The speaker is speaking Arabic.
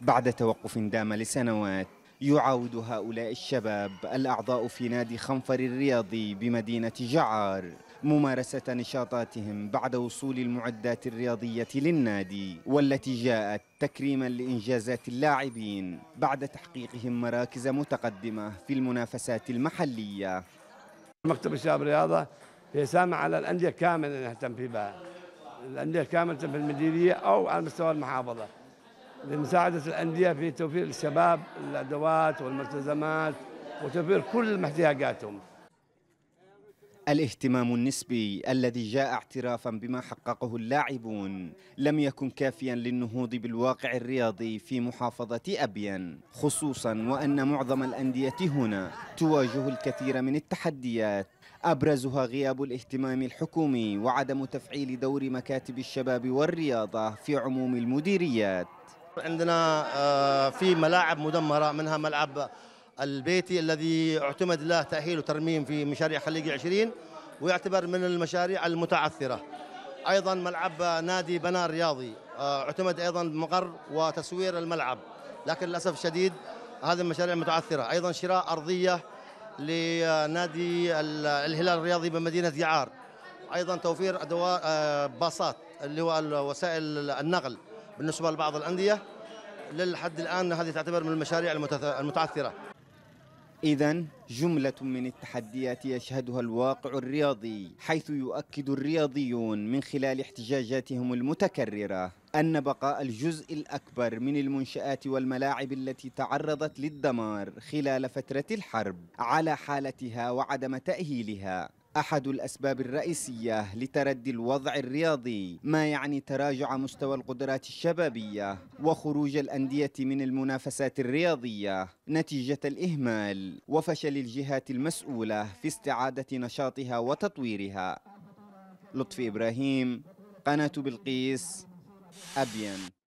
بعد توقف دام لسنوات يعاود هؤلاء الشباب الأعضاء في نادي خنفر الرياضي بمدينة جعار ممارسة نشاطاتهم بعد وصول المعدات الرياضية للنادي والتي جاءت تكريما لإنجازات اللاعبين بعد تحقيقهم مراكز متقدمة في المنافسات المحلية مكتب الشباب الرياضة يسامع على الأندية كاملة أن يهتم فيها الأندية كاملة في المديرية أو على مستوى المحافظة لمساعدة الأندية في توفير الشباب الأدوات والملتزمات وتوفير كل احتياجاتهم الاهتمام النسبي الذي جاء اعترافا بما حققه اللاعبون لم يكن كافيا للنهوض بالواقع الرياضي في محافظة أبين خصوصا وأن معظم الأندية هنا تواجه الكثير من التحديات أبرزها غياب الاهتمام الحكومي وعدم تفعيل دور مكاتب الشباب والرياضة في عموم المديريات عندنا آه، في ملاعب مدمرة منها ملعب البيتي الذي اعتمد له تأهيل وترميم في مشاريع خليجي 20 ويعتبر من المشاريع المتعثرة أيضا ملعب نادي بنا الرياضي آه، اعتمد أيضا مقر وتسوير الملعب لكن للأسف الشديد هذه المشاريع متعثرة أيضا شراء أرضية لنادي الهلال الرياضي بمدينة يعار أيضا توفير أدوات آه، باصات اللي هو وسائل النقل بالنسبة لبعض الأندية للحد الآن هذه تعتبر من المشاريع المتعثرة إذا جملة من التحديات يشهدها الواقع الرياضي حيث يؤكد الرياضيون من خلال احتجاجاتهم المتكررة أن بقاء الجزء الأكبر من المنشآت والملاعب التي تعرضت للدمار خلال فترة الحرب على حالتها وعدم تأهيلها أحد الأسباب الرئيسية لتردي الوضع الرياضي ما يعني تراجع مستوى القدرات الشبابية وخروج الأندية من المنافسات الرياضية نتيجة الإهمال وفشل الجهات المسؤولة في استعادة نشاطها وتطويرها لطفي إبراهيم قناة بلقيس أبين